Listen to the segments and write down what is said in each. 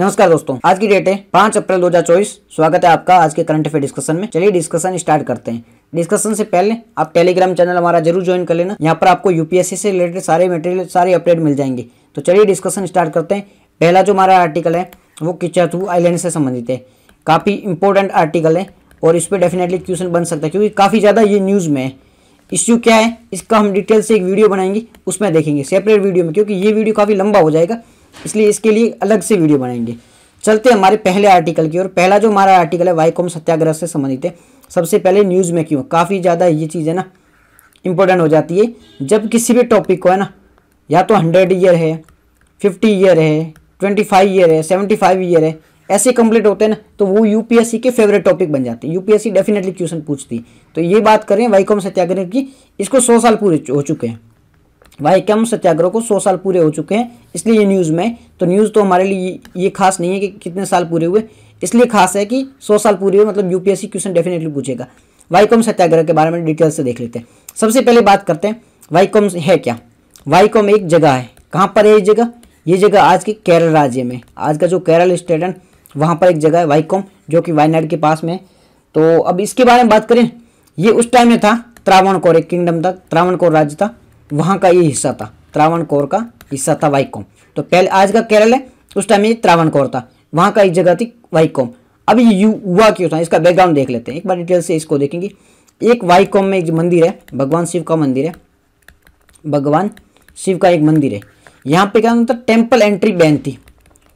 नमस्कार दोस्तों आज की डेट है पांच अप्रैल 2024 स्वागत है आपका आज के करंट अफेयर डिस्कशन में चलिए डिस्कशन स्टार्ट करते हैं डिस्कशन से पहले आप टेलीग्राम चैनल हमारा जरूर ज्वाइन कर लेना यहाँ पर आपको यूपीएससी से रिलेटेड सारे मटेरियल सारे अपडेट मिल जाएंगे तो चलिए डिस्कशन स्टार्ट करते हैं पहला जो हमारा आर्टिकल है वो किचातू आईलैंड से संबंधित है काफ़ी इंपॉर्टेंट आर्टिकल है और इस पर डेफिनेटली क्वेश्चन बन सकता है क्योंकि काफ़ी ज़्यादा ये न्यूज़ में है इश्यू क्या है इसका हम डिटेल से एक वीडियो बनाएंगे उसमें देखेंगे सेपरेट वीडियो में क्योंकि ये वीडियो काफ़ी लंबा हो जाएगा इसलिए इसके लिए अलग से वीडियो बनाएंगे चलते हैं हमारे पहले आर्टिकल की और पहला जो हमारा आर्टिकल है वाईकॉम सत्याग्रह से संबंधित है सबसे पहले न्यूज़ में क्यों काफ़ी ज़्यादा ये चीज़ है ना इंपॉर्टेंट हो जाती है जब किसी भी टॉपिक को है ना या तो हंड्रेड ईयर है फिफ्टी ईयर है ट्वेंटी फाइव ईयर है सेवेंटी फाइव ईयर है ऐसे कंप्लीट होते हैं ना तो वो यूपीएससी के फेवरेट टॉपिक बन जाते हैं यूपीएससी डेफिनेटली क्वेश्चन पूछती है तो ये बात करें वाईकॉम सत्याग्रह की इसको सौ साल पूरे हो चुके हैं वाहिकम सत्याग्रह को सौ साल पूरे हो चुके हैं इसलिए ये न्यूज़ में तो न्यूज़ तो हमारे लिए ये खास नहीं है कि कितने साल पूरे हुए इसलिए खास है कि सौ साल पूरे हुए मतलब यूपीएससी क्वेश्चन डेफिनेटली पूछेगा वाईकॉम सत्याग्रह के बारे में डिटेल से देख लेते हैं सबसे पहले बात करते हैं वाईकॉम है क्या वाईकॉम एक जगह है कहाँ पर है ये जगह ये जगह आज के केरल राज्य में आज का जो केरल स्टेट है वहाँ पर एक जगह है वाईकॉम जो कि वायनाड के पास में तो अब इसके बारे में बात करें ये उस टाइम में था त्रावणकोर एक किंगडम था त्रावण राज्य था वहाँ का ये हिस्सा था त्रावण कोर का हिस्सा था वाइकोम तो पहले आज का केरल है उस टाइम में त्रावण कोर था वहाँ का एक जगह थी वाइकोम अब ये युवा क्यों था इसका बैकग्राउंड देख लेते हैं एक बार डिटेल से इसको देखेंगे एक वाइकोम में एक मंदिर है भगवान शिव का मंदिर है भगवान शिव का एक मंदिर है यहाँ पे क्या होता टेम्पल एंट्री बैन थी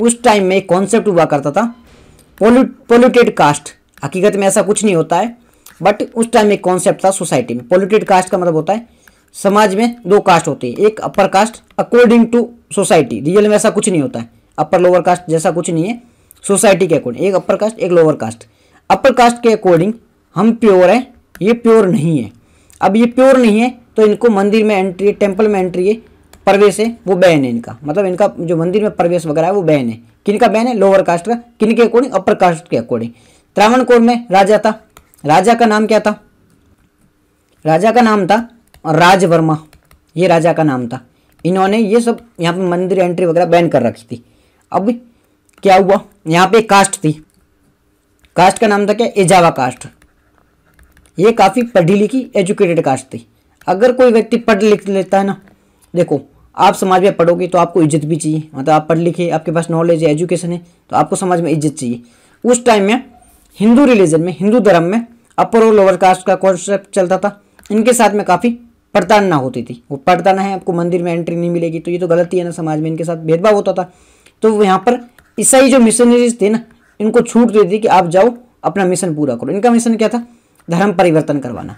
उस टाइम में एक कॉन्सेप्ट हुआ करता था पोल्यूटेड कास्ट हकीकत में ऐसा कुछ नहीं होता है बट उस टाइम एक कॉन्सेप्ट था सोसाइटी में पोल्यूटेड कास्ट का मतलब होता है समाज में दो कास्ट होते हैं एक upper caste according to society real में ऐसा कुछ नहीं होता है अपर लोअर कास्ट जैसा कुछ नहीं है सोसाइटी के अकॉर्डिंग एक अपर कास्ट एक लोअर कास्ट अपर कास्ट के अकॉर्डिंग हम प्योर हैं ये प्योर नहीं है अब ये प्योर नहीं है तो इनको मंदिर में एंट्री टेम्पल में एंट्री है प्रवेश है वो बैन है इनका मतलब इनका जो मंदिर में प्रवेश वगैरह है वो बैन है किन का बैन है लोअर कास्ट का किन के अकॉर्डिंग अपर कास्ट के अकॉर्डिंग त्रावणकोर में राजा था राजा का नाम क्या था राजा का नाम था राजवर्मा ये राजा का नाम था इन्होंने ये सब यहाँ पे मंदिर एंट्री वगैरह बैन कर रखी थी अब क्या हुआ यहाँ पे कास्ट थी कास्ट का नाम था क्या एजावा कास्ट ये काफ़ी पढ़ी लिखी एजुकेटेड कास्ट थी अगर कोई व्यक्ति पढ़ लिख लेता है ना देखो आप समाज में पढ़ोगे तो आपको इज्जत भी चाहिए मतलब आप पढ़ लिखे आपके पास नॉलेज है एजुकेशन है तो आपको समाज में इज्जत चाहिए उस टाइम में हिंदू रिलीजन में हिंदू धर्म में अपर और लोअर कास्ट का कॉन्सेप्ट चलता था इनके साथ में काफ़ी प्रताड़ना होती थी वो प्रताड़ना है आपको मंदिर में एंट्री नहीं मिलेगी तो ये तो गलत ही है ना समाज में इनके साथ भेदभाव होता था तो यहाँ पर ईसाई जो मिशनरीज थे ना इनको छूट देती थी कि आप जाओ अपना मिशन पूरा करो इनका मिशन क्या था धर्म परिवर्तन करवाना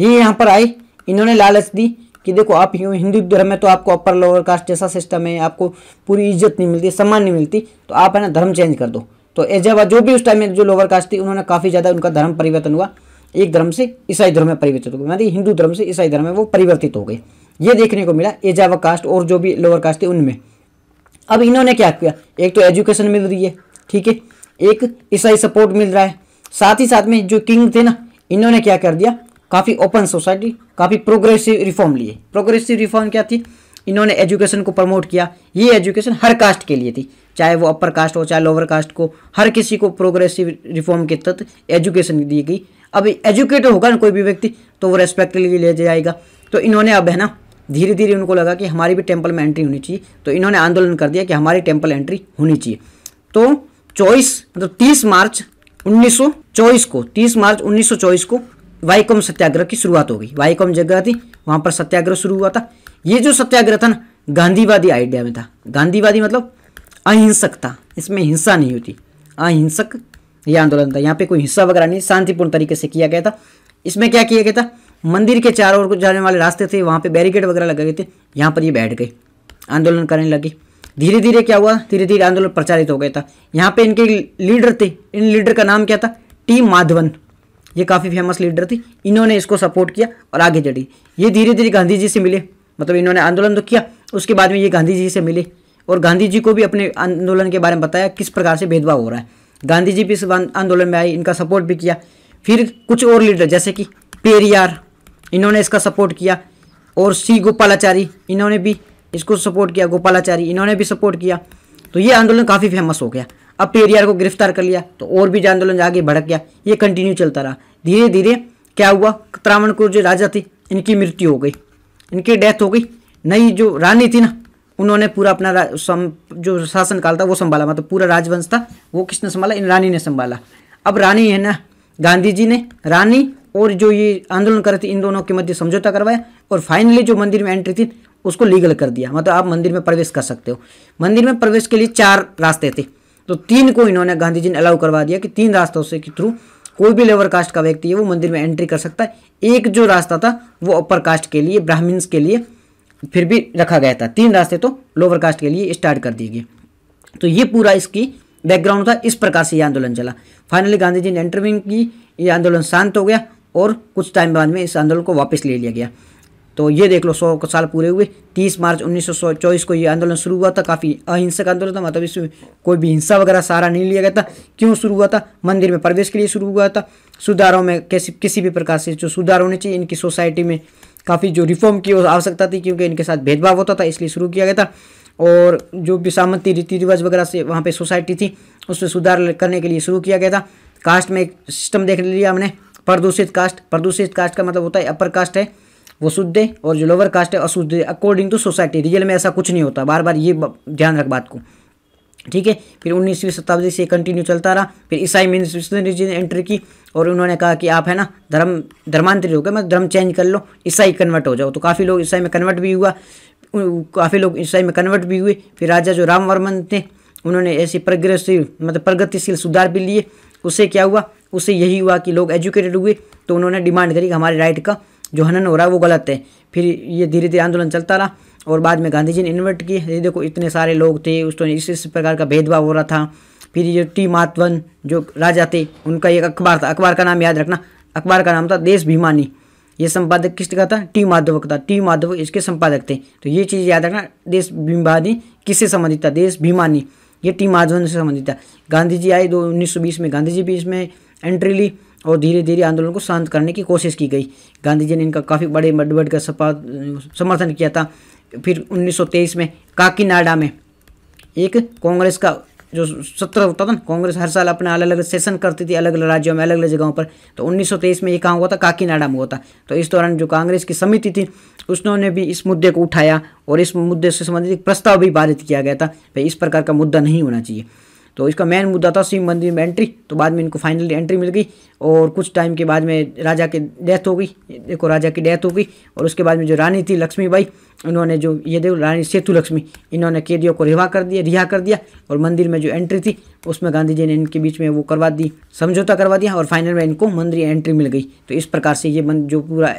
ये यहाँ पर आए इन्होंने लालच दी कि देखो आप हिंदू धर्म में तो आपको अपर लोअर कास्ट जैसा सिस्टम है आपको पूरी इज्जत नहीं मिलती सम्मान नहीं मिलती तो आप है ना धर्म चेंज कर दो तो एजाबा जो भी उस टाइम में जो लोअर कास्ट थी उन्होंने काफ़ी ज़्यादा उनका धर्म परिवर्तन हुआ एक धर्म से ईसाई धर्म में परिवर्तित हो गए मतलब हिंदू धर्म से ईसाई धर्म में वो परिवर्तित हो गए ये देखने को मिला एजावा कास्ट और जो भी लोअर कास्ट थे उनमें अब इन्होंने क्या किया एक तो एजुकेशन मिल रही है ठीक है एक ईसाई सपोर्ट मिल रहा है साथ ही साथ में जो किंग थे ना इन्होंने क्या कर दिया काफ़ी ओपन सोसाइटी काफ़ी प्रोग्रेसिव रिफॉर्म लिए प्रोग्रेसिव रिफॉर्म क्या थी इन्होंने एजुकेशन को प्रमोट किया ये एजुकेशन हर कास्ट के लिए थी चाहे वो अपर कास्ट हो चाहे लोअर कास्ट को हर किसी को प्रोग्रेसिव रिफॉर्म के तहत एजुकेशन दी गई अब एजुकेटेड होगा ना कोई भी व्यक्ति तो वो रेस्पेक्ट के लिए ले जाएगा तो इन्होंने अब है ना धीरे धीरे उनको लगा कि हमारी भी टेम्पल में एंट्री होनी चाहिए तो इन्होंने आंदोलन कर दिया कि हमारी टेम्पल एंट्री होनी चाहिए तो चौबीस मतलब तीस मार्च उन्नीस को तीस मार्च उन्नीस को वाईकॉम सत्याग्रह की शुरुआत हो गई वाईकॉम जगह थी वहाँ पर सत्याग्रह शुरू हुआ था ये जो सत्याग्रह था ना गांधीवादी आइडिया में था गांधीवादी मतलब अहिंसक था इसमें हिंसा नहीं होती अहिंसक ये आंदोलन था यहाँ पे कोई हिस्सा वगैरह नहीं शांतिपूर्ण तरीके से किया गया था इसमें क्या किया गया था मंदिर के चारों ओर को जाने वाले रास्ते थे वहाँ पे बैरिकेड वगैरह लगा गए थे यहाँ पर ये बैठ गए आंदोलन करने लगे धीरे धीरे क्या हुआ धीरे धीरे आंदोलन प्रचारित हो गया था यहाँ पे इनके लीडर थे इन लीडर का नाम क्या था टी माधवन ये काफ़ी फेमस लीडर थी इन्होंने इसको सपोर्ट किया और आगे चढ़ी ये धीरे धीरे गांधी जी से मिले मतलब इन्होंने आंदोलन तो किया उसके बाद में ये गांधी जी से मिले और गांधी जी को भी अपने आंदोलन के बारे में बताया किस प्रकार से भेदभाव हो रहा है गांधी जी भी इस आंदोलन में आए इनका सपोर्ट भी किया फिर कुछ और लीडर जैसे कि पेरियार इन्होंने इसका सपोर्ट किया और सी गोपालाचारी इन्होंने भी इसको सपोर्ट किया गोपालाचारी इन्होंने भी सपोर्ट किया तो ये आंदोलन काफ़ी फेमस हो गया अब पेरियार को गिरफ्तार कर लिया तो और भी आंदोलन आगे भड़क गया ये कंटिन्यू चलता रहा धीरे धीरे क्या हुआ त्रावण को जो राजा थी इनकी मृत्यु हो गई इनकी डेथ हो गई नई जो रानी थी ना उन्होंने पूरा अपना सम, जो शासनकाल था वो संभाला मतलब पूरा राजवंश था वो किसने संभाला इन रानी ने संभाला अब रानी है ना गांधी जी ने रानी और जो ये आंदोलन करे थे इन दोनों के मध्य समझौता करवाया और फाइनली जो मंदिर में एंट्री थी उसको लीगल कर दिया मतलब आप मंदिर में प्रवेश कर सकते हो मंदिर में प्रवेश के लिए चार रास्ते थे तो तीन को इन्होंने गांधी जी ने अलाउ करवा दिया कि तीन रास्तों से के थ्रू कोई भी लेबर कास्ट का व्यक्ति है वो मंदिर में एंट्री कर सकता है एक जो रास्ता था वो अपर कास्ट के लिए ब्राह्मीण के लिए फिर भी रखा गया था तीन रास्ते तो लोअर कास्ट के लिए स्टार्ट कर दिए गए तो ये पूरा इसकी बैकग्राउंड था इस प्रकार से ये आंदोलन चला फाइनली गांधी जी ने इंटरव्यू की ये आंदोलन शांत हो गया और कुछ टाइम बाद में इस आंदोलन को वापस ले लिया गया तो ये देख लो सौ साल पूरे हुए तीस मार्च उन्नीस को ये आंदोलन शुरू हुआ था काफ़ी अहिंसक आंदोलन था मतलब इसमें कोई भी हिंसा वगैरह सारा नहीं लिया गया था क्यों शुरू हुआ था मंदिर में प्रवेश के लिए शुरू हुआ था सुधारों में कैसे किसी भी प्रकार से जो सुधार होने चाहिए इनकी सोसाइटी में काफ़ी जो रिफॉर्म की आवश्यकता थी क्योंकि इनके साथ भेदभाव होता था इसलिए शुरू किया गया था और जो भी सामंती रीति रिवाज वगैरह से वहाँ पे सोसाइटी थी उसमें सुधार करने के लिए शुरू किया गया था कास्ट में एक सिस्टम देख लिया हमने प्रदूषित कास्ट प्रदूषित कास्ट का मतलब होता है अपर कास्ट है वो शुद्ध है और जो लोअर कास्ट है अशुद्ध अकॉर्डिंग टू सोसाइटी रियल में ऐसा कुछ नहीं होता बार बार ये ध्यान रख बात को ठीक है फिर उन्नीसवीं शताब्दी से कंटिन्यू चलता रहा फिर ईसाई मिशनरी जी ने एंट्री की और उन्होंने कहा कि आप है ना धर्म धर्मांतरित हो गए मतलब धर्म चेंज कर लो ईसाई कन्वर्ट हो जाओ तो काफ़ी लोग ईसाई में कन्वर्ट भी हुआ काफ़ी लोग ईसाई में कन्वर्ट भी हुए फिर राजा जो राम वर्मन थे उन्होंने ऐसी प्रोग्रेसिव मतलब प्रगतिशील सुधार भी लिए उससे क्या हुआ उससे यही हुआ कि लोग एजुकेटेड हुए तो उन्होंने डिमांड करी कि हमारे राइट का जो हनन हो रहा है वो गलत है फिर ये धीरे धीरे आंदोलन चलता रहा और बाद में गांधी जी ने इन्वर्ट की ये देखो इतने सारे लोग थे उस तो इस इस प्रकार का भेदभाव हो रहा था फिर जो टी मातवन जो राजा थे उनका एक अखबार था अखबार का नाम याद रखना अखबार का नाम था देश भिमानी ये संपादक किसका था टी माधव का था टी माधव इसके संपादक थे तो ये चीज़ याद रखना देश भिमानी किससे संबंधित था देश भिमानी ये टी माधवन से संबंधित था गांधी जी आए दो उन्नीस में गांधी जी भी इसमें एंट्री ली और धीरे धीरे आंदोलन को शांत करने की कोशिश की गई गांधी जी ने इनका काफ़ी बड़े बढ़ बढ़ का समर्थन किया था फिर 1923 में काकीनाडा में एक कांग्रेस का जो सत्र होता था ना कांग्रेस हर साल अपना अलग अलग सेशन करती थी अलग अलग राज्यों में अलग अलग जगहों पर तो 1923 में ये कहाँ हुआ था काकीनाडा में हुआ था तो इस दौरान जो कांग्रेस की समिति थी उसने भी इस मुद्दे को उठाया और इस मुद्दे से संबंधित एक प्रस्ताव भी पारित किया गया था भाई इस प्रकार का मुद्दा नहीं होना चाहिए तो इसका मेन मुद्दा था शिव मंदिर में एंट्री तो बाद में इनको फाइनली एंट्री मिल गई और कुछ टाइम के बाद में राजा की डेथ हो गई देखो राजा की डेथ हो गई और उसके बाद में जो रानी थी लक्ष्मी बाई इन्होंने जो ये देखो रानी सेतु लक्ष्मी इन्होंने कैदियों को रिहा कर दिया रिहा कर दिया और मंदिर में जो एंट्री थी उसमें गांधी जी ने इनके बीच में वो करवा दी समझौता करवा दिया और फाइनल में इनको मंदिर एंट्री मिल गई तो इस प्रकार से ये जो पूरा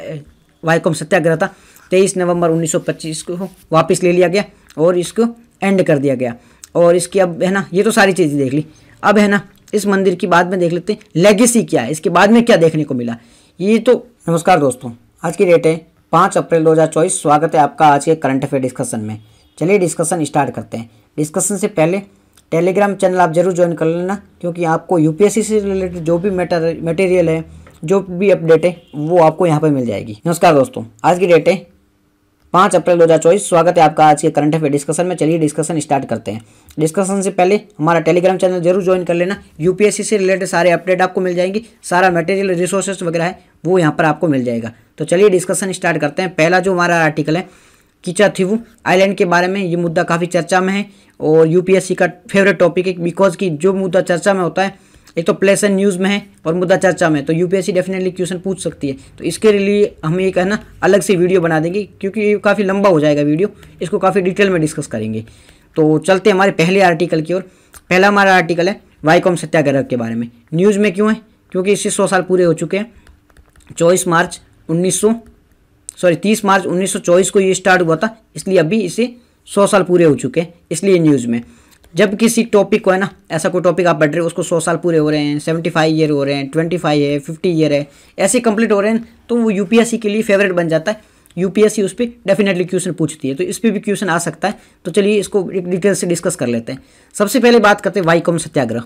वाईकॉम सत्याग्रह था तेईस नवंबर 1925 को वापस ले लिया गया और इसको एंड कर दिया गया और इसकी अब है ना ये तो सारी चीज़ें देख ली अब है ना इस मंदिर की बाद में देख लेते हैं लेगेसी क्या है इसके बाद में क्या देखने को मिला ये तो नमस्कार दोस्तों आज की डेट है पाँच अप्रैल दो स्वागत है आपका आज के करंट अफेयर डिस्कशन में चलिए डिस्कशन स्टार्ट करते हैं डिस्कशन से पहले टेलीग्राम चैनल आप जरूर ज्वाइन कर लेना क्योंकि आपको यूपीएससी से रिलेटेड जो भी मेटर मटेरियल है जो भी अपडेट है वो आपको यहाँ पर मिल जाएगी नमस्कार दोस्तों आज की डेट है पाँच अप्रैल चौबीस स्वागत है आपका आज के करंट अफेयर डिस्कशन में चलिए डिस्कशन स्टार्ट करते हैं डिस्कशन से पहले हमारा टेलीग्राम चैनल जरूर ज्वाइन कर लेना यूपीएससी से रिलेटेड सारे अपडेट आपको मिल जाएंगे सारा मटेरियल रिसोर्सेज वगैरह है वो यहाँ पर आपको मिल जाएगा तो चलिए डिस्कशन स्टार्ट करते हैं पहला जो हमारा आर्टिकल है कीचा थीवू आइलैंड के बारे में ये मुद्दा काफ़ी चर्चा में है और यूपीएससी का फेवरेट टॉपिक है बिकॉज की जो मुद्दा चर्चा में होता है एक तो प्लेस एंड न्यूज़ में है और मुद्दा चर्चा में तो यूपीएससी डेफिनेटली क्वेश्चन पूछ सकती है तो इसके लिए हम ये कहना अलग से वीडियो बना देंगे क्योंकि ये काफ़ी लंबा हो जाएगा वीडियो इसको काफ़ी डिटेल में डिस्कस करेंगे तो चलते हमारे पहले आर्टिकल की ओर पहला हमारा आर्टिकल है वाईकॉम सत्याग्रह के बारे में न्यूज़ में क्यों है क्योंकि इससे सौ साल पूरे हो चुके हैं चौबीस मार्च उन्नीस सॉरी तीस मार्च उन्नीस को ये स्टार्ट हुआ था इसलिए अभी इसे सौ साल पूरे हो चुके हैं इसलिए न्यूज़ में जब किसी टॉपिक को है ना ऐसा कोई टॉपिक आप पढ़ रहे हो उसको सौ साल पूरे हो रहे हैं सेवेंटी फाइव ईयर हो रहे हैं ट्वेंटी फाइव है फिफ्टी ईयर है ऐसे कंप्लीट हो रहे हैं तो वो यू के लिए फेवरेट बन जाता है सी उस पर डेफिनेटली क्वेश्चन पूछती है तो इस पर भी क्वेश्चन आ सकता है तो चलिए इसको एक डिटेल से डिस्कस कर लेते हैं सबसे पहले बात करते हैं वाईकॉम सत्याग्रह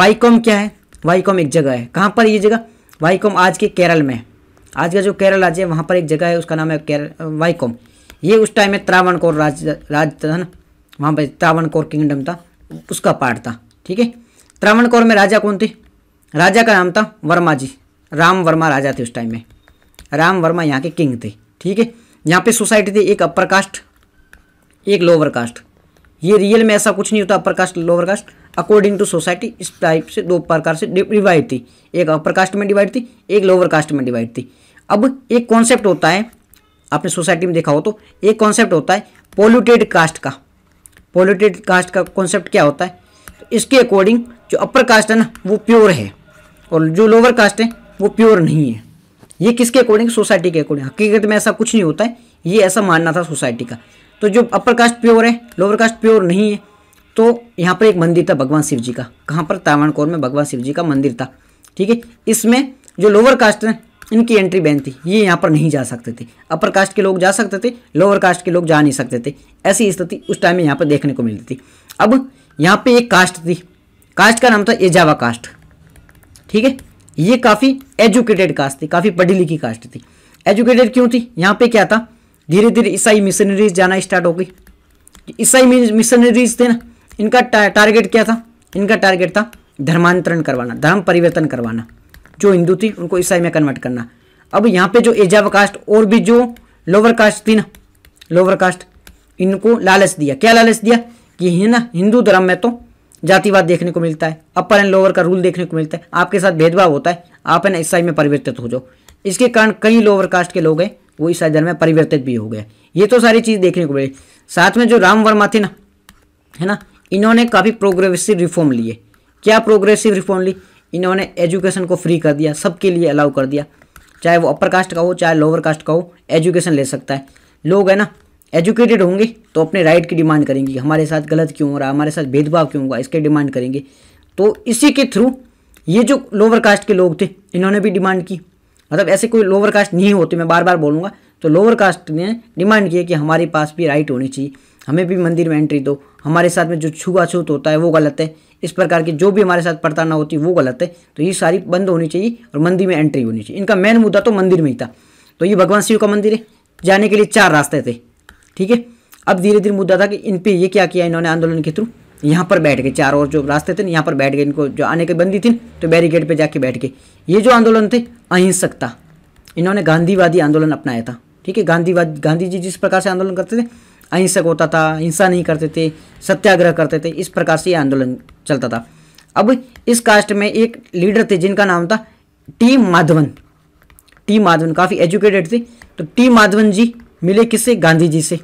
वाईकॉम क्या है वाईकॉम एक जगह है कहाँ पर ये जगह वाईकॉम आज के केरल में है आज का जो केरल राज्य है वहाँ पर एक जगह है उसका नाम है केरल वाईकॉम ये उस टाइम में को राज राज ना वहाँ पर त्रावण कौर किंगडम था उसका पार्ट था ठीक है कौर में राजा कौन थे राजा का नाम था वर्मा जी राम वर्मा राजा थे उस टाइम में राम वर्मा यहाँ के किंग थे ठीक है यहाँ पे सोसाइटी थी एक अपर कास्ट एक लोअर कास्ट ये रियल में ऐसा कुछ नहीं होता upper caste lower caste according to society इस टाइप से दो प्रकार से डिवाइड थी एक अपर कास्ट में डिवाइड थी एक लोअर कास्ट में डिवाइड थी अब एक कॉन्सेप्ट होता है आपने सोसाइटी में देखा हो तो एक कॉन्सेप्ट होता है पोल्यूटेड कास्ट का पोल्यूटेड कास्ट का कॉन्सेप्ट क्या होता है तो इसके अकॉर्डिंग जो अपर कास्ट है ना वो प्योर है और जो लोअर कास्ट है वो प्योर नहीं है ये किसके अकॉर्डिंग सोसाइटी के अकॉर्डिंग हकीकत में ऐसा कुछ नहीं होता है ये ऐसा मानना था सोसाइटी का तो जो अपर कास्ट प्योर है लोअर कास्ट प्योर नहीं है तो यहाँ पर एक मंदिर था भगवान शिव जी का कहाँ पर कौर में भगवान शिव जी का मंदिर था ठीक है इसमें जो लोअर कास्ट है इनकी एंट्री बैन थी ये यहाँ पर नहीं जा सकते थे अपर कास्ट के लोग जा सकते थे लोअर कास्ट के लोग जा नहीं सकते थे ऐसी स्थिति उस टाइम में यहाँ पर देखने को मिलती थी अब यहाँ पे एक कास्ट थी कास्ट का नाम था एजावा कास्ट ठीक है ये काफ़ी एजुकेटेड कास्ट थी काफ़ी पढ़ी लिखी कास्ट थी एजुकेटेड क्यों थी यहाँ पर क्या था धीरे धीरे ईसाई मिशनरीज जाना स्टार्ट हो गई ईसाई मिशनरीज थे ना इनका टारगेट क्या था इनका टारगेट था धर्मांतरण करवाना धर्म परिवर्तन करवाना जो हिंदू थी उनको ईसाई में कन्वर्ट करना अब यहाँ पे जो एजाव कास्ट और भी जो लोअर कास्ट थी ना लोअर कास्ट इनको लालच दिया क्या लालच दिया कि है ना हिंदू धर्म में तो जातिवाद देखने को मिलता है अपर एंड लोअर का रूल देखने को मिलता है आपके साथ भेदभाव होता है आप है ना ईसाई में परिवर्तित हो जाओ इसके कारण कई लोअर कास्ट के लोग हैं वो ईसाई धर्म में परिवर्तित भी हो गए ये तो सारी चीज़ देखने को मिली साथ में जो राम वर्मा थे ना है ना इन्होंने काफ़ी प्रोग्रेसिव रिफॉर्म लिए क्या प्रोग्रेसिव रिफॉर्म ली इन्होंने एजुकेशन को फ्री कर दिया सबके लिए अलाउ कर दिया चाहे वो अपर कास्ट का हो चाहे लोअर कास्ट का हो एजुकेशन ले सकता है लोग है ना एजुकेटेड होंगे तो अपने राइट की डिमांड करेंगे हमारे साथ गलत क्यों हो रहा है हमारे साथ भेदभाव क्यों हुआ इसके डिमांड करेंगे तो इसी के थ्रू ये जो लोअर कास्ट के लोग थे इन्होंने भी डिमांड की मतलब ऐसे कोई लोअर कास्ट नहीं होते मैं बार बार बोलूँगा तो लोअर कास्ट ने डिमांड किया कि हमारे पास भी राइट होनी चाहिए हमें भी मंदिर में एंट्री दो हमारे साथ में जो छुआछूत होता है वो गलत है इस प्रकार की जो भी हमारे साथ प्रताड़ना होती है वो गलत है तो ये सारी बंद होनी चाहिए और मंदिर में एंट्री होनी चाहिए इनका मेन मुद्दा तो मंदिर में ही था तो ये भगवान शिव का मंदिर है जाने के लिए चार रास्ते थे ठीक है अब धीरे धीरे मुद्दा था कि इन पर ये क्या किया इन्होंने आंदोलन के थ्रू यहाँ पर बैठ गए चार और जो रास्ते थे ना यहाँ पर बैठ गए इनको जो आने के बंदी थी तो बैरिकेड पर जाके बैठ गए ये जो आंदोलन थे अहिंसक था इन्होंने गांधीवादी आंदोलन अपनाया था ठीक है गांधीवादी गांधी जी जिस प्रकार से आंदोलन करते थे अहिंसक होता था हिंसा नहीं करते थे सत्याग्रह करते थे इस प्रकार से ये आंदोलन चलता था अब इस कास्ट में एक लीडर थे जिनका नाम था टी माधवन टी माधवन काफ़ी एजुकेटेड थे तो टी माधवन जी मिले किससे गांधी जी से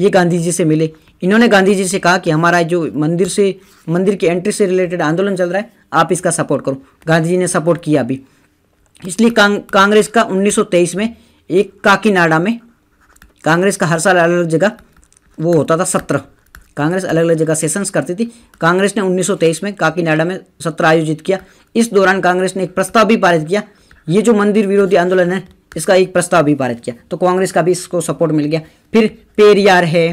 ये गांधी जी से मिले इन्होंने गांधी जी से कहा कि हमारा जो मंदिर से मंदिर की एंट्री से रिलेटेड आंदोलन चल रहा है आप इसका सपोर्ट करो गांधी जी ने सपोर्ट किया अभी इसलिए कांग, कांग्रेस का 1923 में एक काकीनाडा में कांग्रेस का हर साल अलग अलग जगह वो होता था सत्र कांग्रेस अलग अलग जगह सेशंस करती थी कांग्रेस ने 1923 में काकीनाडा में सत्र आयोजित किया इस दौरान कांग्रेस ने एक प्रस्ताव भी पारित किया ये जो मंदिर विरोधी आंदोलन है इसका एक प्रस्ताव भी पारित किया तो कांग्रेस का भी इसको सपोर्ट मिल गया फिर पेरियार है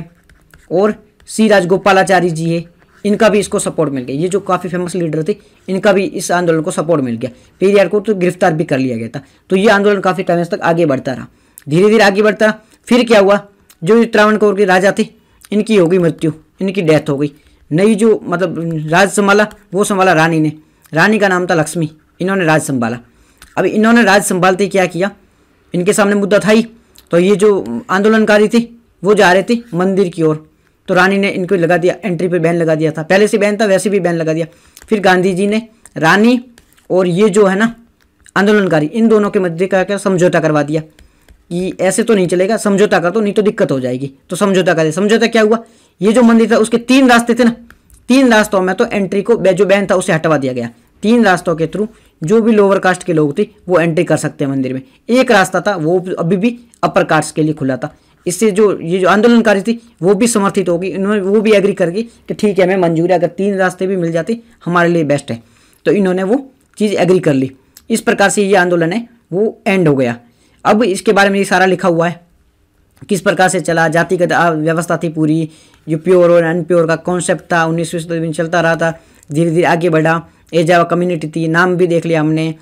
और सी राजगोपालाचारी जी है इनका भी इसको सपोर्ट मिल गया ये जो काफ़ी फेमस लीडर थे इनका भी इस आंदोलन को सपोर्ट मिल गया पेरियार को तो गिरफ्तार भी कर लिया गया था तो ये आंदोलन काफ़ी टाइम तक आगे बढ़ता रहा धीरे धीरे आगे बढ़ता रहा फिर क्या हुआ जो त्रावण कौर के राजा थे इनकी हो गई मृत्यु इनकी डेथ हो गई नई जो मतलब राज संभाला वो संभाला रानी ने रानी का नाम था लक्ष्मी इन्होंने राज संभाला अब इन्होंने राज संभालते क्या किया इनके सामने मुद्दा था ही तो ये जो आंदोलनकारी थे वो जा रहे थे मंदिर की ओर तो रानी ने इनको लगा दिया एंट्री पे बैन लगा दिया था पहले से बैन था वैसे भी बैन लगा दिया फिर गांधी जी ने रानी और ये जो है ना आंदोलनकारी इन दोनों के मध्य क्या समझौता करवा दिया कि ऐसे तो नहीं चलेगा समझौता कर दो तो नहीं तो दिक्कत हो जाएगी तो समझौता कर समझौता क्या हुआ ये जो मंदिर था उसके तीन रास्ते थे ना तीन रास्तों में तो एंट्री को जो बहन था उसे हटवा दिया गया तीन रास्तों के थ्रू जो भी लोअर कास्ट के लोग थे वो एंट्री कर सकते हैं मंदिर में एक रास्ता था वो अभी भी अपर कास्ट के लिए खुला था इससे जो ये जो आंदोलनकारी थी वो भी समर्थित होगी इन्होंने वो भी एग्री गई कि ठीक है हमें मंजूर है अगर तीन रास्ते भी मिल जाते हमारे लिए बेस्ट है तो इन्होंने वो चीज़ एग्री कर ली इस प्रकार से ये आंदोलन है वो एंड हो गया अब इसके बारे में ये सारा लिखा हुआ है किस प्रकार से चला जातिगत व्यवस्था थी पूरी जो प्योर और अनप्योर का कॉन्सेप्ट था उन्नीसवीं सदी में चलता रहा था धीरे धीरे आगे बढ़ा एजावा कम्युनिटी थी नाम भी देख लिया हमने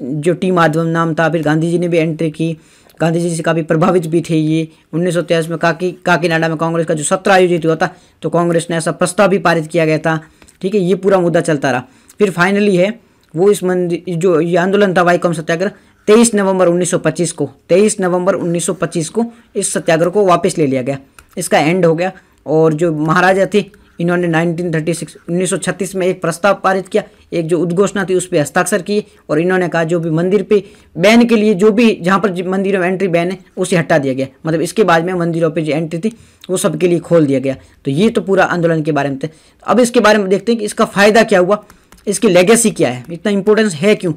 जो टी माधवन नाम था फिर गांधी जी ने भी एंट्री की गांधी जी से काफ़ी प्रभावित भी थे ये उन्नीस में काकी काकीनाडा में कांग्रेस का जो सत्र आयोजित हुआ था तो कांग्रेस ने ऐसा प्रस्ताव भी पारित किया गया था ठीक है ये पूरा मुद्दा चलता रहा फिर फाइनली है वो इस मंदिर जो ये आंदोलन था वाईकॉम सत्याग्रह तेईस नवंबर 1925 को तेईस नवंबर 1925 को इस सत्याग्रह को वापस ले लिया गया इसका एंड हो गया और जो महाराजा थे इन्होंने 1936 1936 में एक प्रस्ताव पारित किया एक जो उद्घोषणा थी उस पर हस्ताक्षर किए और इन्होंने कहा जो भी मंदिर पे बैन के लिए जो भी जहाँ पर मंदिरों में एंट्री बैन है उसे हटा दिया गया मतलब इसके बाद में मंदिरों पे जो एंट्री थी वो सबके लिए खोल दिया गया तो ये तो पूरा आंदोलन के बारे में थे अब इसके बारे में देखते हैं कि इसका फ़ायदा क्या हुआ इसकी लेगेसी क्या है इतना इंपॉर्टेंस है क्यों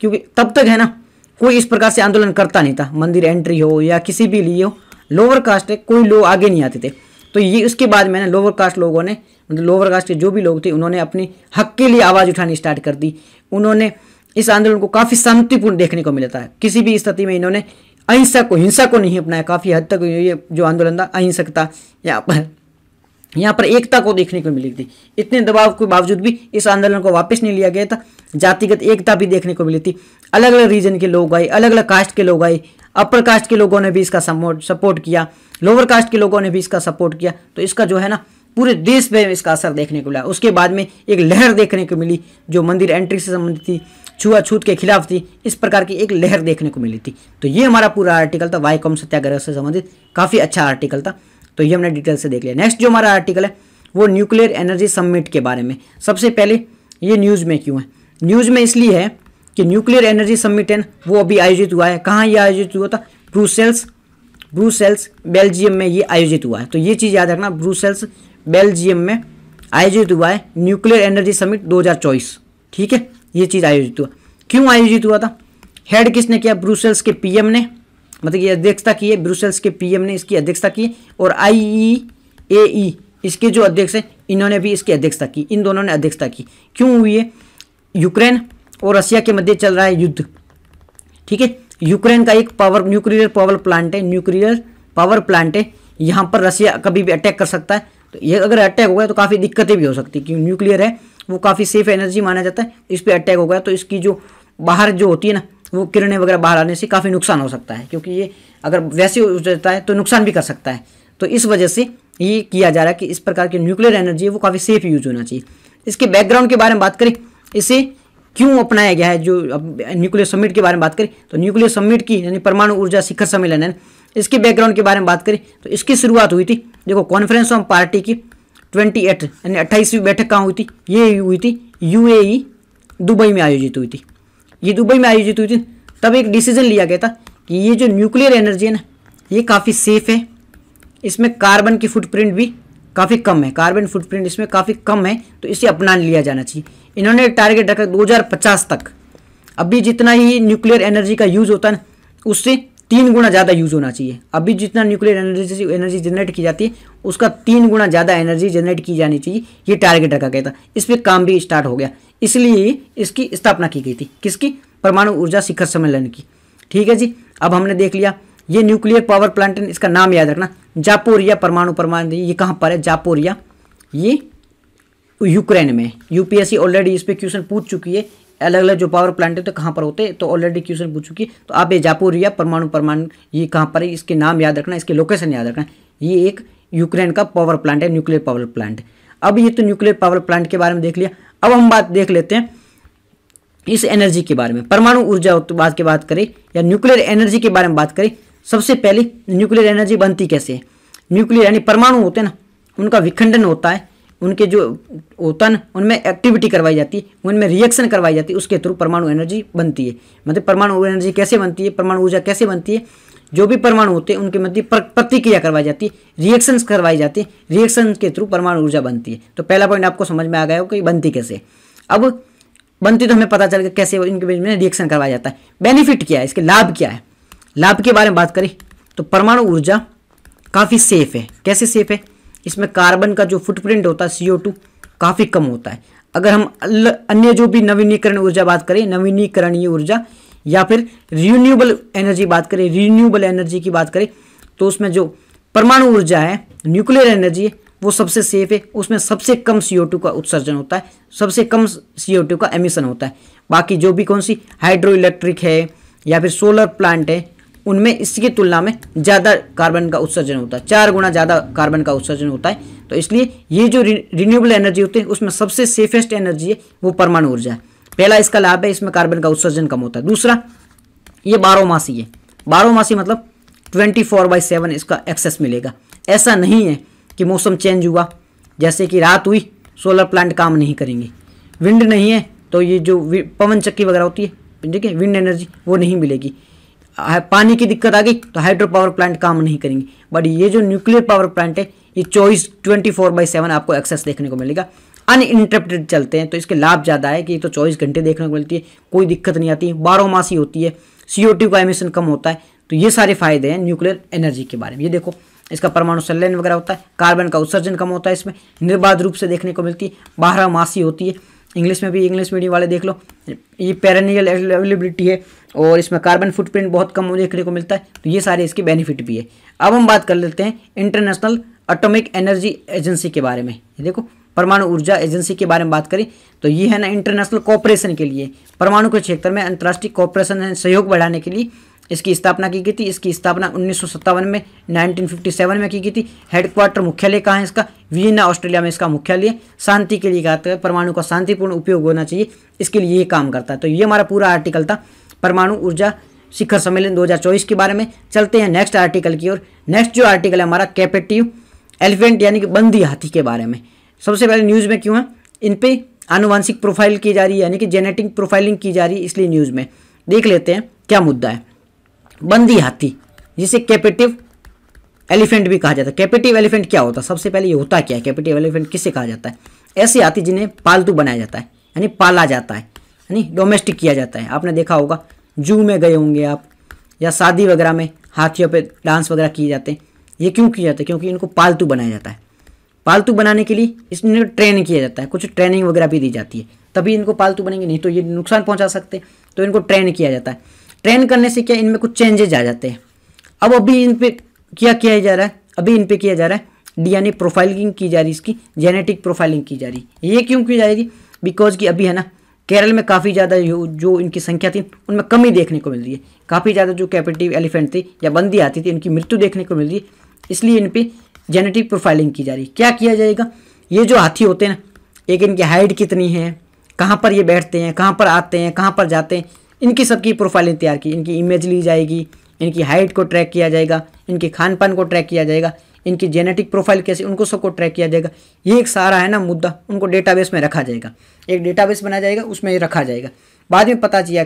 क्योंकि तब तक है ना कोई इस प्रकार से आंदोलन करता नहीं था मंदिर एंट्री हो या किसी भी लिए हो लोअर कास्ट है कोई लोग आगे नहीं आते थे तो ये उसके बाद मैंने लोअर कास्ट लोगों ने मतलब लोअर कास्ट के जो भी लोग थे उन्होंने अपनी हक के लिए आवाज़ उठानी स्टार्ट कर दी उन्होंने इस आंदोलन को काफ़ी शांतिपूर्ण देखने को मिलता है किसी भी स्थिति में इन्होंने अहिंसा को हिंसा को नहीं अपनाया काफ़ी हद तक ये जो आंदोलन था अहिंसक था या यहाँ पर एकता को देखने को मिली थी इतने दबाव के बावजूद भी इस आंदोलन को वापस नहीं लिया गया था जातिगत एकता भी देखने को मिली थी अलग अलग रीजन के लोग आए अलग अलग कास्ट के लोग आए अपर कास्ट के लोगों ने भी इसका सपोर्ट किया लोअर कास्ट के लोगों ने भी इसका सपोर्ट किया तो इसका जो है ना पूरे देश में इसका असर देखने को मिला उसके बाद में एक लहर देखने को मिली जो मंदिर एंट्री से संबंधित थी छुआछूत के खिलाफ थी इस प्रकार की एक लहर देखने को मिली थी तो ये हमारा पूरा आर्टिकल था वाई कॉम सत्याग्रह से संबंधित काफ़ी अच्छा आर्टिकल था तो ये हमने डिटेल से देख लिया नेक्स्ट जो हमारा आर्टिकल है वो न्यूक्लियर एनर्जी समिट के बारे में सबसे पहले ये न्यूज़ में क्यों है न्यूज़ में इसलिए है कि न्यूक्लियर एनर्जी समिट है वो अभी आयोजित हुआ है कहाँ ये आयोजित हुआ था ब्रूसेल्स ब्रूसेल्स बेल्जियम में ये आयोजित हुआ है तो ये चीज़ याद रखना ब्रूसेल्स बेल्जियम में आयोजित हुआ है न्यूक्लियर एनर्जी समिट दो ठीक है ये चीज़ आयोजित हुआ क्यों आयोजित हुआ था हेड किसने किया ब्रूसेल्स के पीएम ने मतलब ये अध्यक्षता की है ब्रुसेल्स के पीएम ने इसकी अध्यक्षता की और ए इसके जो अध्यक्ष हैं इन्होंने भी इसकी अध्यक्षता की इन दोनों ने अध्यक्षता की क्यों हुई है यूक्रेन और रशिया के मध्य चल रहा है युद्ध ठीक है यूक्रेन का एक पावर न्यूक्लियर पावर प्लांट है न्यूक्लियर पावर प्लांट है यहाँ पर रशिया कभी भी अटैक कर सकता है तो ये अगर अटैक हो गया तो काफ़ी दिक्कतें भी हो सकती है क्योंकि न्यूक्लियर है वो काफ़ी सेफ एनर्जी माना जाता है इस पर अटैक हो गया तो इसकी जो बाहर जो होती है ना वो किरणें वगैरह बाहर आने से काफ़ी नुकसान हो सकता है क्योंकि ये अगर वैसे हो जाता है तो नुकसान भी कर सकता है तो इस वजह से ये किया जा रहा है कि इस प्रकार की न्यूक्लियर एनर्जी है वो काफ़ी सेफ यूज होना चाहिए इसके बैकग्राउंड के बारे में बात करें इसे क्यों अपनाया गया है जो अब न्यूक्लियर समिट के बारे में बात करें तो न्यूक्लियर समिट की यानी परमाणु ऊर्जा शिखर सम्मेलन है इसके बैकग्राउंड के बारे में बात करें तो इसकी शुरुआत हुई थी देखो कॉन्फ्रेंस ऑफ पार्टी की ट्वेंटी एट यानी अट्ठाईसवीं बैठक कहाँ हुई थी ये हुई थी यूएई e, दुबई में आयोजित हुई थी ये दुबई में आयोजित हुई थी तब एक डिसीजन लिया गया था कि ये जो न्यूक्लियर एनर्जी है ना ये काफ़ी सेफ है इसमें कार्बन की फुटप्रिंट भी काफ़ी कम है कार्बन फुटप्रिंट इसमें काफ़ी कम है तो इसे अपना लिया जाना चाहिए इन्होंने टारगेट रखा दो तक अभी जितना ही न्यूक्लियर एनर्जी का यूज़ होता है ना उससे तीन गुना ज़्यादा यूज़ होना चाहिए अभी जितना न्यूक्लियर एनर्जी एनर्जी जनरेट की जाती है उसका तीन गुना ज़्यादा एनर्जी जनरेट की जानी चाहिए ये टारगेट रखा गया था इस पर काम भी स्टार्ट हो गया इसलिए इसकी स्थापना की गई थी किसकी परमाणु ऊर्जा शिखर सम्मेलन की ठीक है जी अब हमने देख लिया ये न्यूक्लियर पावर प्लांट इसका नाम याद रखना जापोरिया परमाणु परमाणु ये कहाँ पर है जापोरिया ये यूक्रेन में यूपीएससी ऑलरेडी इस पर क्वेश्चन पूछ चुकी है अलग अलग जो पावर प्लांट है तो कहाँ पर होते हैं तो ऑलरेडी क्वेश्चन पूछ चुकी है तो आप ये जापोरिया परमाणु परमाणु ये कहाँ पर है इसके नाम याद रखना इसके लोकेशन याद रखना ये एक यूक्रेन का पावर प्लांट है न्यूक्लियर पावर प्लांट अब ये तो न्यूक्लियर पावर प्लांट के बारे में देख लिया अब हम बात देख लेते हैं इस एनर्जी के बारे में परमाणु ऊर्जा उत्पाद की बात करें या न्यूक्लियर एनर्जी के बारे में बात करें सबसे पहले न्यूक्लियर एनर्जी बनती कैसे है न्यूक्लियर यानी परमाणु होते हैं ना उनका विखंडन होता है उनके जो होता है ना उनमें एक्टिविटी करवाई जाती है उनमें रिएक्शन करवाई जाती है उसके थ्रू परमाणु एनर्जी बनती है मतलब परमाणु एनर्जी कैसे बनती है परमाणु ऊर्जा कैसे बनती है जो भी परमाणु होते हैं उनके मध्य प्रतिक्रिया करवाई जाती है रिएक्शंस करवाई जाती है रिएक्शन के थ्रू परमाणु ऊर्जा बनती है तो पहला पॉइंट आपको समझ में आ गया हो कि बनती कैसे अब बनती तो हमें पता चल गया कैसे इनके बीच में रिएक्शन करवाया जाता है बेनिफिट क्या है इसके लाभ क्या है लाभ के बारे में बात करें तो परमाणु ऊर्जा काफ़ी सेफ है कैसे सेफ है इसमें कार्बन का जो फुटप्रिंट होता है सी काफ़ी कम होता है अगर हम अन्य जो भी नवीनीकरण ऊर्जा बात करें नवीनीकरणीय ऊर्जा या फिर रीन्यूएबल एनर्जी बात करें रीन्यूएबल एनर्जी की बात करें तो उसमें जो परमाणु ऊर्जा है न्यूक्लियर एनर्जी है वो सबसे सेफ है उसमें सबसे कम सी का उत्सर्जन होता है सबसे कम सी का एमिशन होता है बाकी जो भी कौन सी हाइड्रो इलेक्ट्रिक है या फिर सोलर प्लांट है उनमें इसकी तुलना में ज़्यादा कार्बन का उत्सर्जन होता है चार गुना ज़्यादा कार्बन का उत्सर्जन होता है तो इसलिए ये जो रिन्यूएबल एनर्जी होती है उसमें सबसे सेफेस्ट एनर्जी है वो परमाणु ऊर्जा है पहला इसका लाभ है इसमें कार्बन का उत्सर्जन कम होता है दूसरा ये बारह मासी है बारह मासी मतलब ट्वेंटी फोर बाई सेवन इसका एक्सेस मिलेगा ऐसा नहीं है कि मौसम चेंज हुआ जैसे कि रात हुई सोलर प्लांट काम नहीं करेंगे विंड नहीं है तो ये जो पवन चक्की वगैरह होती है ठीक है विंड एनर्जी वो नहीं मिलेगी पानी की दिक्कत आ गई तो हाइड्रो पावर प्लांट काम नहीं करेंगे बट ये जो न्यूक्लियर पावर प्लांट है ये चौबीस ट्वेंटी फोर बाई सेवन आपको एक्सेस देखने को मिलेगा अनइंटरप्टेड चलते हैं तो इसके लाभ ज़्यादा है कि ये तो चौबीस घंटे देखने को मिलती है कोई दिक्कत नहीं आती बारह मासी होती है सी का एमिशन कम होता है तो ये सारे फायदे हैं न्यूक्लियर एनर्जी के बारे में ये देखो इसका परमाणु संलयन वगैरह होता है कार्बन का उत्सर्जन कम होता है इसमें निर्बाध रूप से देखने को मिलती है बारह मासी होती है इंग्लिश में भी इंग्लिश मीडियम वाले देख लो ये पैरानियल अवेलेबिलिटी है और इसमें कार्बन फुटप्रिंट बहुत कम देखने को मिलता है तो ये सारे इसके बेनिफिट भी है अब हम बात कर लेते हैं इंटरनेशनल एटॉमिक एनर्जी एजेंसी के बारे में ये देखो परमाणु ऊर्जा एजेंसी के बारे में बात करें तो ये है ना इंटरनेशनल कॉपरेशन के लिए परमाणु के क्षेत्र में अंतर्राष्ट्रीय कॉपरेशन सहयोग बढ़ाने के लिए इसकी स्थापना की गई थी इसकी स्थापना उन्नीस में 1957 में की गई थी हेडक्वार्टर मुख्यालय कहाँ है इसका वियना ऑस्ट्रेलिया में इसका मुख्यालय शांति के लिए कहते हैं परमाणु का शांतिपूर्ण उपयोग होना चाहिए इसके लिए ये काम करता है तो ये हमारा पूरा आर्टिकल था परमाणु ऊर्जा शिखर सम्मेलन 2024 के बारे में चलते हैं नेक्स्ट आर्टिकल की ओर नेक्स्ट जो आर्टिकल है हमारा कैपेटिव एलिफेंट यानी कि बंदी हाथी के बारे में सबसे पहले न्यूज़ में क्यों है इन पर आनुवांशिक प्रोफाइल की जा रही है यानी कि जेनेटिक प्रोफाइलिंग की जा रही है इसलिए न्यूज़ में देख लेते हैं क्या मुद्दा है बंदी हाथी जिसे कैपेटिव एलिफेंट भी कहा जाता है कैपेटिव एलिफेंट क्या होता है सबसे पहले ये होता क्या है कैपेटिव एलिफेंट किसे कहा जाता है ऐसे हाथी जिन्हें पालतू बनाया जाता है यानी पाला जाता है यानी डोमेस्टिक किया जाता है आपने देखा होगा जू में गए होंगे आप या शादी वगैरह में हाथियों पर डांस वगैरह किए जाते हैं ये क्यों किया जाता है क्योंकि इनको पालतू बनाया जाता है पालतू बनाने के लिए इसमें ट्रेन किया जाता है कुछ ट्रेनिंग वगैरह भी दी जाती है तभी इनको पालतू बनेंगे नहीं तो ये नुकसान पहुंचा सकते हैं तो इनको ट्रेन किया जाता है ट्रेन करने से क्या इनमें कुछ चेंजेज आ जाते हैं अब अभी इन पर क्या किया जा रहा है अभी इन पर किया जा रहा है डीएनए प्रोफाइलिंग की जा रही इसकी जेनेटिक प्रोफाइलिंग की जा रही है ये क्यों की जा रही बिकॉज की अभी है ना केरल में काफ़ी ज़्यादा जो इनकी संख्या थी उनमें कमी देखने को मिल रही है काफ़ी ज़्यादा जो कैपिटिव एलिफेंट थे या बंदी आती थी उनकी मृत्यु देखने को मिल रही है इसलिए इन पर जेनेटिक प्रोफाइलिंग की जा रही है क्या किया जाएगा ये जो हाथी होते हैं ना एक इनकी हाइट कितनी है कहाँ पर ये बैठते हैं कहाँ पर आते हैं कहाँ पर जाते हैं इनकी सबकी प्रोफाइलिंग तैयार की इनकी इमेज ली जाएगी इनकी हाइट को ट्रैक किया जाएगा इनके खान पान को ट्रैक किया जाएगा इनकी जेनेटिक प्रोफाइल कैसे उनको सबको ट्रैक किया जाएगा ये एक सारा है ना मुद्दा उनको डेटाबेस में रखा जाएगा एक डेटाबेस बनाया जाएगा उसमें रखा जाएगा बाद में पता किया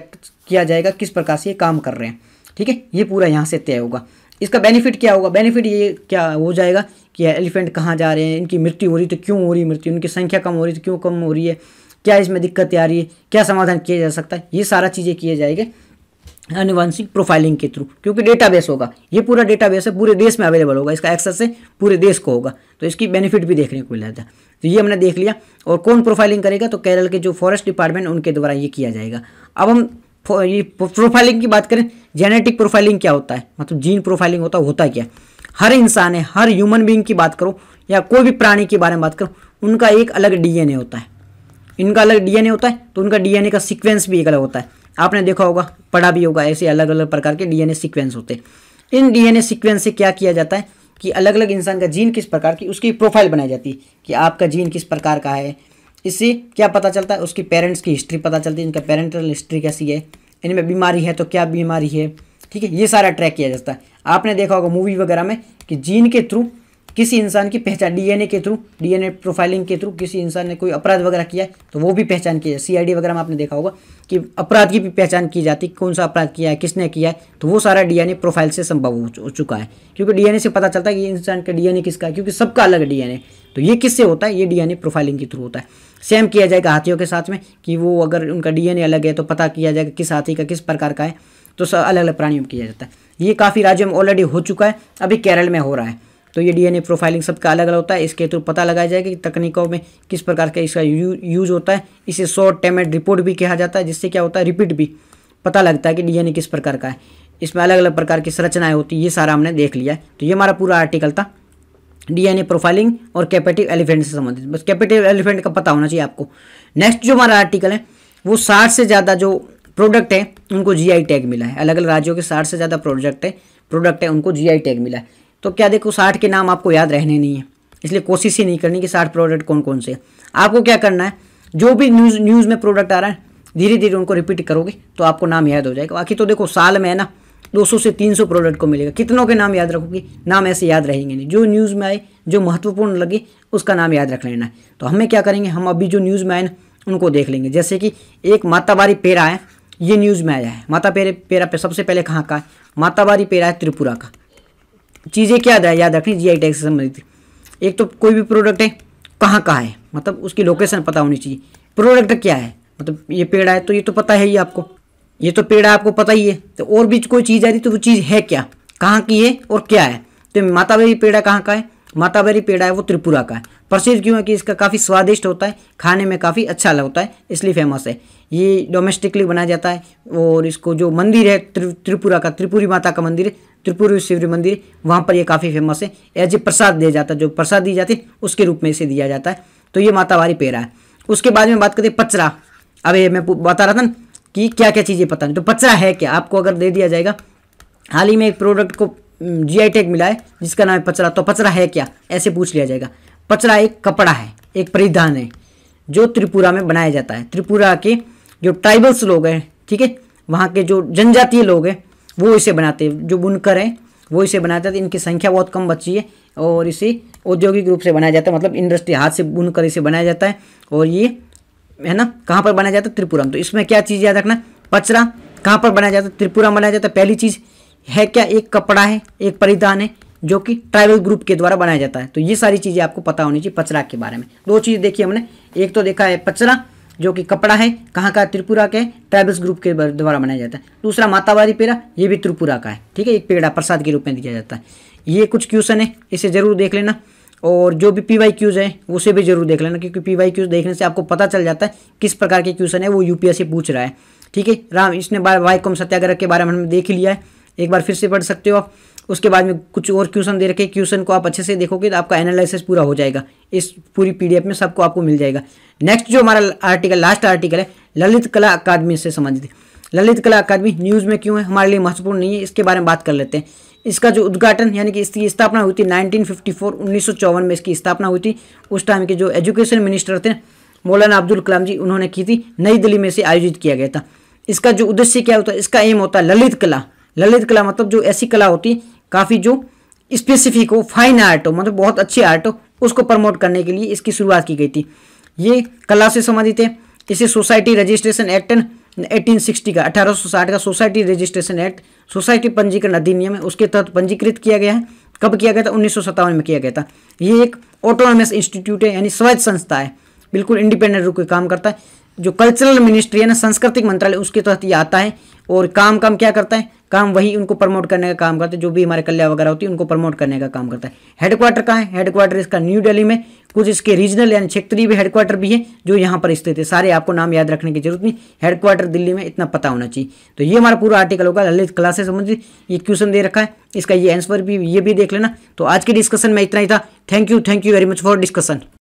किया जाएगा किस प्रकार से ये काम कर रहे हैं ठीक है ये पूरा यहाँ से तय होगा इसका बेनिफिट क्या होगा बेनिफिट ये क्या हो जाएगा कि एलिफेंट कहाँ जा रहे हैं इनकी मृत्यु हो रही तो क्यों हो रही मृत्यु उनकी संख्या कम हो रही तो क्यों कम हो रही है क्या इसमें दिक्कतें आ रही है क्या समाधान किया जा सकता है ये सारा चीज़ें किए जाएंगे अनुवांशिक प्रोफाइलिंग के थ्रू क्योंकि डेटाबेस होगा ये पूरा डेटाबेस है पूरे देश में अवेलेबल होगा इसका एक्सेस है पूरे देश को होगा तो इसकी बेनिफिट भी देखने को जाता है तो ये हमने देख लिया और कौन प्रोफाइलिंग करेगा तो केरल के जो फॉरेस्ट डिपार्टमेंट उनके द्वारा ये किया जाएगा अब हम ये प्रोफाइलिंग की बात करें जेनेटिक प्रोफाइलिंग क्या होता है मतलब जीन प्रोफाइलिंग होता होता क्या हर इंसान है हर ह्यूमन बींग की बात करो या कोई भी प्राणी के बारे में बात करो उनका एक अलग डीएनए होता है इनका अलग डीएनए होता है तो उनका डीएनए का सीक्वेंस भी एक अलग होता है आपने देखा होगा पढ़ा भी होगा ऐसे अलग अलग प्रकार के डीएनए सीक्वेंस होते हैं इन डीएनए सीक्वेंस से क्या किया जाता है कि अलग अलग इंसान का जीन किस प्रकार की उसकी प्रोफाइल बनाई जाती है कि आपका जीन किस प्रकार का है इससे क्या पता चलता है उसकी पेरेंट्स की हिस्ट्री पता चलती है इनका पेरेंटल हिस्ट्री कैसी है इनमें बीमारी है तो क्या बीमारी है ठीक है ये सारा ट्रैक किया जाता है आपने देखा होगा मूवी वगैरह में कि जीन के थ्रू किसी इंसान की पहचान डीएनए के थ्रू डीएनए प्रोफाइलिंग के थ्रू किसी इंसान ने कोई अपराध वगैरह किया तो वो भी पहचान की जाए सी वगैरह में आपने देखा होगा कि अपराध की भी पहचान की जाती है कौन सा अपराध किया है किसने किया है तो वो सारा डीएनए प्रोफाइल से संभव हो चुका है क्योंकि डीएनए से पता चलता है कि इंसान का डीएनए किसका है क्योंकि सबका अलग डीएनए तो ये किससे होता है ये डीएनए प्रोफाइलिंग के थ्रू होता है सेम किया जाएगा हाथियों के साथ में कि वो अगर उनका डीएनए अलग है तो पता किया जाएगा किस हाथी का किस प्रकार का है तो सब अलग अलग प्राणियों में किया जाता है ये काफ़ी राज्यों में ऑलरेडी हो चुका है अभी केरल में हो रहा है तो ये डीएनए प्रोफाइलिंग सबका अलग अलग होता है इसके थ्रू पता लगाया जाएगा कि तकनीकों में किस प्रकार का इसका यू, यूज होता है इसे शॉर्ट टर्म रिपोर्ट भी कहा जाता है जिससे क्या होता है रिपीट भी पता लगता है कि डीएनए किस प्रकार का है इसमें अलग अलग प्रकार की संरचनाएं होती है ये सारा हमने देख लिया है तो ये हमारा पूरा आर्टिकल था डीएनए प्रोफाइलिंग और कैपेटिव एलिफेंट से संबंधित बस कैपेटिव एलिफेंट का पता होना चाहिए आपको नेक्स्ट जो हमारा आर्टिकल है वो साठ से ज़्यादा जो प्रोडक्ट है उनको जीआई टैग मिला है अलग अलग राज्यों के साठ से ज़्यादा प्रोडक्ट है प्रोडक्ट है उनको जीआई टैग मिला है तो क्या देखो साठ के नाम आपको याद रहने नहीं है इसलिए कोशिश ही नहीं करनी कि साठ प्रोडक्ट कौन कौन से है आपको क्या करना है जो भी न्यूज़ न्यूज़ में प्रोडक्ट आ रहा है धीरे धीरे उनको रिपीट करोगे तो आपको नाम याद हो जाएगा बाकी तो देखो साल में है ना 200 से 300 प्रोडक्ट को मिलेगा कितनों के नाम याद रखोगे नाम ऐसे याद रहेंगे नहीं जो न्यूज़ में आए जो महत्वपूर्ण लगे उसका नाम याद रख लेना है तो हमें क्या करेंगे हम अभी जो न्यूज़ में आए ना उनको देख लेंगे जैसे कि एक माताबारी पेरा है ये न्यूज़ में आया है माता पेरे पेरा पे सबसे पहले कहाँ का है माताबारी पेरा है त्रिपुरा का चीज़ें क्या याद याद रखनी जी आई टैग से संबंधित एक तो कोई भी प्रोडक्ट है कहाँ का है मतलब उसकी लोकेशन पता होनी चाहिए प्रोडक्ट क्या है मतलब ये पेड़ है तो ये तो पता है ही आपको ये तो पेड़ आपको पता ही है तो और भी कोई चीज़ आ रही तो वो चीज़ है क्या कहाँ की है और क्या है तो माताबेरी पेड़ा कहाँ का है माताबेरी पेड़ा है वो त्रिपुरा का है प्रसिद्ध क्यों है कि इसका काफ़ी स्वादिष्ट होता है खाने में काफ़ी अच्छा लगता है इसलिए फेमस है ये डोमेस्टिकली बनाया जाता है और इसको जो मंदिर है त्रिपुरा का त्रिपुरी माता का मंदिर है त्रिपुरी शिव मंदिर वहाँ पर ये काफ़ी फेमस है एज ए प्रसाद दिया जाता है जो प्रसाद दी जाती है उसके रूप में इसे दिया जाता है तो ये मातावारी पेड़ा है उसके बाद में बात करते हैं पचरा अब ये मैं बता रहा था ना कि क्या क्या चीज़ें पता नहीं तो बच्चा है क्या आपको अगर दे दिया जाएगा हाल ही में एक प्रोडक्ट को जी आई टैग मिला है जिसका नाम है पचरा तो पचरा है क्या ऐसे पूछ लिया जाएगा पचरा एक कपड़ा है एक परिधान है जो त्रिपुरा में बनाया जाता है त्रिपुरा के जो ट्राइबल्स लोग हैं ठीक है वहाँ के जो जनजातीय लोग हैं वो इसे बनाते हैं जो बुनकर हैं वो इसे बनाते हैं इनकी संख्या बहुत कम बची है और इसे औद्योगिक रूप से बनाया जाता है मतलब इंडस्ट्री हाथ से बुनकर इसे बनाया जाता है और ये है ना कहाँ पर बनाया जाता है त्रिपुरा में तो इसमें क्या चीज़ याद रखना पचरा कहाँ पर बनाया जाता है त्रिपुरा बनाया जाता है पहली चीज़ है क्या एक कपड़ा है एक परिधान है जो कि ट्राइबल ग्रुप के द्वारा बनाया जाता है तो ये सारी चीज़ें आपको पता होनी चाहिए पचरा के बारे में दो चीज़ देखी हमने एक तो देखा है पचरा जो कि कपड़ा है कहाँ का त्रिपुरा के ट्राइबल्स ग्रुप के द्वारा बनाया जाता है दूसरा मातावारी पेड़ा ये भी त्रिपुरा का है ठीक है एक पेड़ा प्रसाद के रूप में दिया जाता है ये कुछ क्वेश्चन है इसे ज़रूर देख लेना और जो भी पी वाई क्यूज़ है उसे भी जरूर देख लेना क्योंकि पी वाई क्यूज़ देखने से आपको पता चल जाता है किस प्रकार के क्वेश्चन है वो यूपीएससी पूछ रहा है ठीक है राम इसने वाई कॉम सत्याग्रह के बारे में हमने देख लिया है एक बार फिर से पढ़ सकते हो आप उसके बाद में कुछ और क्वेश्चन दे रखे क्वेश्चन को आप अच्छे से देखोगे तो आपका एनालिसिस पूरा हो जाएगा इस पूरी पीडीएफ में सबको आपको मिल जाएगा नेक्स्ट जो हमारा आर्टिकल लास्ट आर्टिकल है ललित कला अकादमी से संबंधित ललित कला अकादमी न्यूज़ में क्यों है हमारे लिए महत्वपूर्ण नहीं है इसके बारे में बात कर लेते हैं इसका जो उद्घाटन यानी कि इसकी स्थापना हुई थी 1954 1954 में इसकी स्थापना हुई थी उस टाइम के जो एजुकेशन मिनिस्टर थे मौलाना अब्दुल कलाम जी उन्होंने की थी नई दिल्ली में से आयोजित किया गया था इसका जो उद्देश्य क्या होता है इसका एम होता है ललित कला ललित कला मतलब जो ऐसी कला होती काफ़ी जो स्पेसिफिक हो फाइन आर्ट हो मतलब बहुत अच्छी आर्ट हो उसको प्रमोट करने के लिए इसकी शुरुआत की गई थी ये कला से संबंधित है इसे सोसाइटी रजिस्ट्रेशन एक्ट एंड 1860 का 1860 का सोसाइटी रजिस्ट्रेशन एक्ट सोसाइटी पंजीकरण अधिनियम है उसके तहत पंजीकृत किया गया है कब किया गया था उन्नीस में किया गया था ये एक ऑटोनोमस इंस्टीट्यूट है यानी स्वायत्त संस्था है बिल्कुल इंडिपेंडेंट रूप में काम करता है जो कल्चरल मिनिस्ट्री है ना सांस्कृतिक मंत्रालय उसके तहत ये आता है और काम काम क्या करता है काम वही उनको प्रमोट करने का काम करता है जो भी हमारे कल्याण वगैरह होती है उनको प्रमोट करने का काम करता है हेडक्वार्टर कहाँ है हेडक्वार्टर इसका न्यू दिल्ली में कुछ इसके रीजनल यानी क्षेत्रीय भी हेडक्वार्टर भी है जो यहाँ पर स्थित है सारे आपको नाम याद रखने की जरूरत नहीं हेडक्वार्टर दिल्ली में इतना पता होना चाहिए तो ये हमारा पूरा आर्टिकल होगा ललित कला से संबंधित ये क्वेश्चन दे रखा है इसका ये आंसर भी ये भी देख लेना तो आज के डिस्कशन में इतना ही था thank you thank you very much for discussion